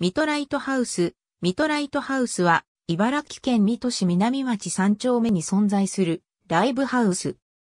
ミトライトハウス。ミトライトハウスは、茨城県水戸市南町三丁目に存在するライブハウス。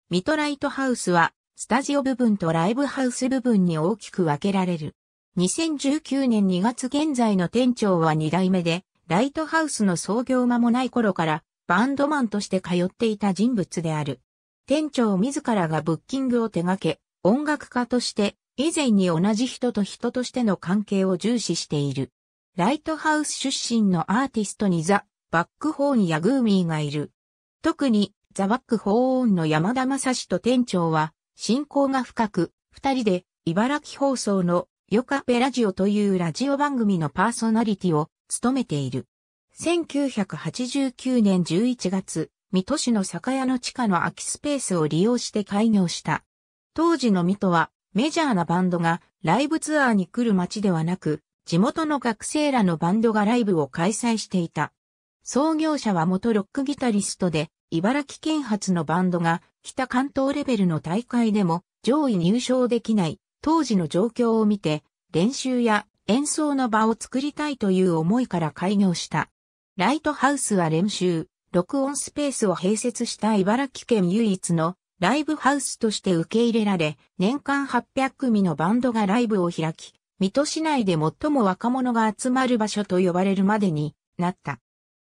ミトライトハウスは、スタジオ部分とライブハウス部分に大きく分けられる。2019年2月現在の店長は2代目で、ライトハウスの創業間もない頃からバンドマンとして通っていた人物である。店長自らがブッキングを手掛け、音楽家として以前に同じ人と人としての関係を重視している。ライトハウス出身のアーティストにザ・バックホーンやグーミーがいる。特にザ・バックホーンの山田正史と店長は親交が深く、二人で茨城放送のヨカペラジオというラジオ番組のパーソナリティを務めている。1989年11月、水戸市の酒屋の地下の空きスペースを利用して開業した。当時の水戸はメジャーなバンドがライブツアーに来る街ではなく、地元の学生らのバンドがライブを開催していた。創業者は元ロックギタリストで、茨城県発のバンドが北関東レベルの大会でも上位入賞できない当時の状況を見て練習や演奏の場を作りたいという思いから開業した。ライトハウスは練習、録音スペースを併設した茨城県唯一のライブハウスとして受け入れられ、年間800組のバンドがライブを開き、水戸市内で最も若者が集まる場所と呼ばれるまでになった。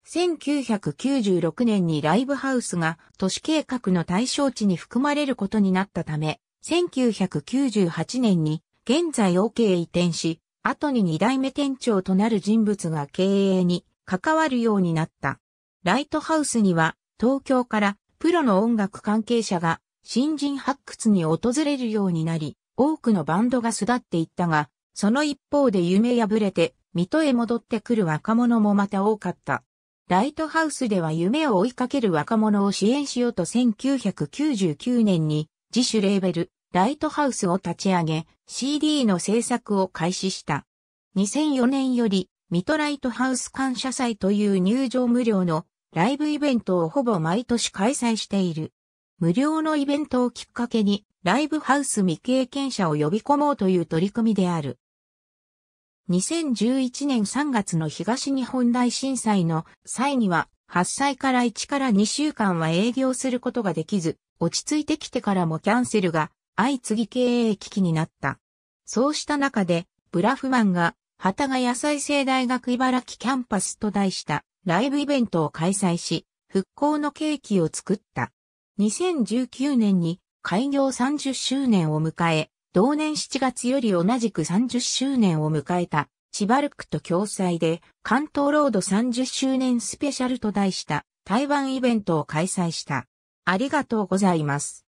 1996年にライブハウスが都市計画の対象地に含まれることになったため、1998年に現在 OK 移転し、後に2代目店長となる人物が経営に関わるようになった。ライトハウスには東京からプロの音楽関係者が新人発掘に訪れるようになり、多くのバンドが巣立っていったが、その一方で夢破れて、水戸へ戻ってくる若者もまた多かった。ライトハウスでは夢を追いかける若者を支援しようと1999年に自主レーベル、ライトハウスを立ち上げ、CD の制作を開始した。2004年より、ミトライトハウス感謝祭という入場無料のライブイベントをほぼ毎年開催している。無料のイベントをきっかけに、ライブハウス未経験者を呼び込もうという取り組みである。2011年3月の東日本大震災の際には、発災から1から2週間は営業することができず、落ち着いてきてからもキャンセルが相次ぎ経営危機になった。そうした中で、ブラフマンが、旗が野菜生大学茨城キャンパスと題したライブイベントを開催し、復興の契機を作った。2019年に開業30周年を迎え、同年7月より同じく30周年を迎えた、チバルクと共催で、関東ロード30周年スペシャルと題した、台湾イベントを開催した。ありがとうございます。